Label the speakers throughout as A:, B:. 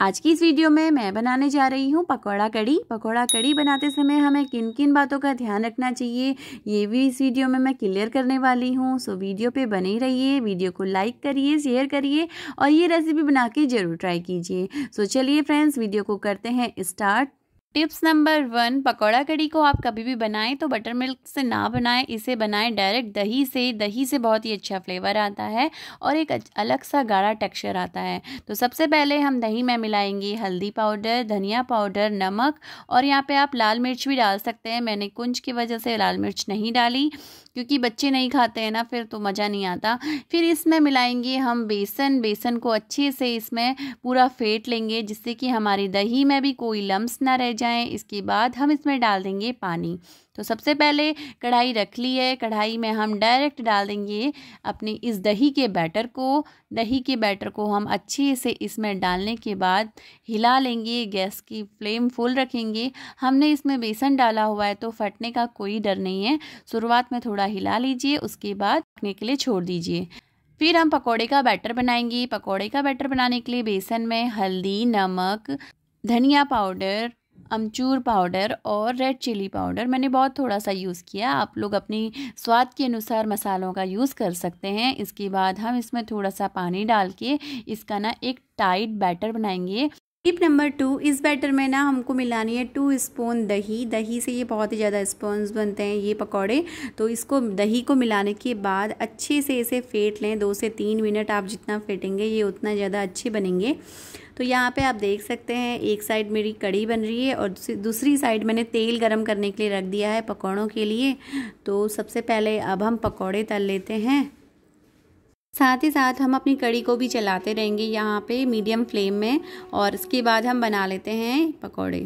A: आज की इस वीडियो में मैं बनाने जा रही हूँ पकौड़ा कड़ी पकौड़ा कड़ी बनाते समय हमें किन किन बातों का ध्यान रखना चाहिए ये भी इस वीडियो में मैं क्लियर करने वाली हूँ सो वीडियो पे बने रहिए वीडियो को लाइक करिए शेयर करिए और ये रेसिपी बना के ज़रूर ट्राई कीजिए सो चलिए फ्रेंड्स वीडियो को करते हैं start tips number one pakora kadhi को आप कभी भी बनाएं तो बटर मिल्क से ना बनाएं इसे बनाएं डायरेक्ट दही से दही से बहुत ही अच्छा फ्लेवर आता है और एक अलग सा गाढ़ा टेक्सचर आता है तो सबसे पहले हम दही में मिलाएंगे हल्दी पाउडर धनिया पाउडर नमक और यहाँ पे आप लाल मिर्च भी डाल सकते हैं मैंने कुंज की वजह से लाल मिर्च नहीं डाली क्योंकि बच्चे नहीं खाते हैं ना फिर तो मज़ा नहीं आता फिर इसमें मिलाएंगे हम बेसन बेसन को अच्छे से इसमें पूरा फेंट लेंगे जिससे कि हमारी दही में भी कोई लम्स ना रह जाए इसके बाद हम इसमें डाल देंगे पानी तो सबसे पहले कढ़ाई रख ली है कढ़ाई में हम डायरेक्ट डाल देंगे अपने इस दही के बैटर को दही के बैटर को हम अच्छे से इसमें डालने के बाद हिला लेंगे गैस की फ्लेम फुल रखेंगे हमने इसमें बेसन डाला हुआ है तो फटने का कोई डर नहीं है शुरुआत में थोड़ा हिला लीजिए उसके बाद पकने के लिए छोड़ दीजिए फिर हम पकौड़े का बैटर बनाएंगे पकौड़े का बैटर बनाने के लिए बेसन में हल्दी नमक धनिया पाउडर अमचूर पाउडर और रेड चिली पाउडर मैंने बहुत थोड़ा सा यूज़ किया आप लोग अपनी स्वाद के अनुसार मसालों का यूज़ कर सकते हैं इसके बाद हम इसमें थोड़ा सा पानी डाल के इसका ना एक टाइट बैटर बनाएंगे टिप नंबर टू इस बैटर में ना हमको मिलानी है टू स्पून दही दही से ये बहुत ही ज़्यादा स्पॉन्स बनते हैं ये पकौड़े तो इसको दही को मिलाने के बाद अच्छे से इसे फेंट लें दो से तीन मिनट आप जितना फेंटेंगे ये उतना ज़्यादा अच्छे बनेंगे तो यहाँ पे आप देख सकते हैं एक साइड मेरी कड़ी बन रही है और दूसरी साइड मैंने तेल गर्म करने के लिए रख दिया है पकौड़ों के लिए तो सबसे पहले अब हम पकौड़े तल लेते हैं साथ ही साथ हम अपनी कड़ी को भी चलाते रहेंगे यहाँ पे मीडियम फ्लेम में और इसके बाद हम बना लेते हैं पकौड़े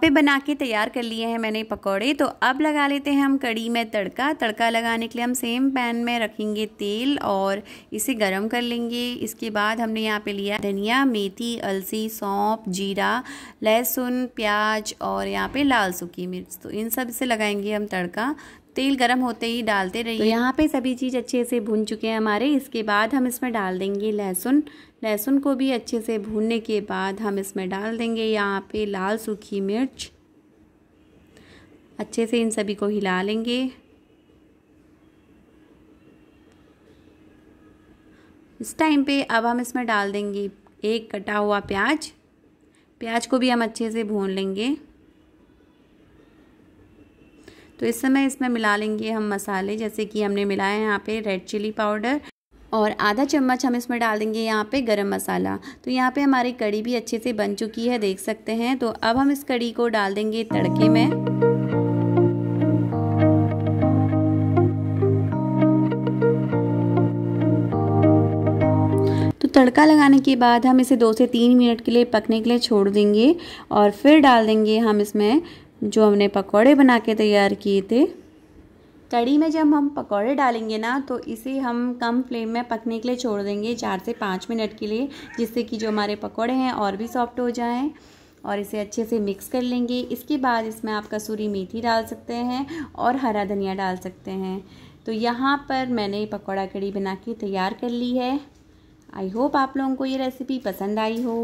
A: पे बना के तैयार कर लिए हैं मैंने पकौड़े तो अब लगा लेते हैं हम कड़ी में तड़का तड़का लगाने के लिए हम सेम पैन में रखेंगे तेल और इसे गरम कर लेंगे इसके बाद हमने यहाँ पे लिया धनिया मेथी अलसी सौंप जीरा लहसुन प्याज और यहाँ पे लाल सूखी मिर्च तो इन सब से लगाएंगे हम तड़का तेल गरम होते ही डालते रहिए तो यहाँ पे सभी चीज़ अच्छे से भून चुके हैं हमारे इसके बाद हम इसमें डाल देंगे लहसुन लहसुन को भी अच्छे से भूनने के बाद हम इसमें डाल देंगे यहाँ पे लाल सूखी मिर्च अच्छे से इन सभी को हिला लेंगे इस टाइम पे अब हम इसमें डाल देंगे एक कटा हुआ प्याज प्याज को भी हम अच्छे से भून लेंगे तो इस समय इसमें मिला लेंगे हम मसाले जैसे कि हमने मिलाया हैं यहाँ पे रेड चिली पाउडर और आधा चम्मच हम इसमें डाल देंगे यहाँ पे गरम मसाला तो यहाँ पे हमारी कड़ी भी अच्छे से बन चुकी है देख सकते हैं तो अब हम इस कड़ी को डाल देंगे तड़के में तो तड़का लगाने के बाद हम इसे दो से तीन मिनट के लिए पकने के लिए छोड़ देंगे और फिर डाल देंगे हम इसमें जो हमने पकौड़े बना के तैयार किए थे कड़ी में जब हम पकौड़े डालेंगे ना तो इसे हम कम फ्लेम में पकने के लिए छोड़ देंगे चार से पाँच मिनट के लिए जिससे कि जो हमारे पकौड़े हैं और भी सॉफ्ट हो जाएं और इसे अच्छे से मिक्स कर लेंगे इसके बाद इसमें आप कसूरी मेथी डाल सकते हैं और हरा धनिया डाल सकते हैं तो यहाँ पर मैंने पकौड़ा कड़ी बना के तैयार कर ली है आई होप आप लोगों को ये रेसिपी पसंद आई हो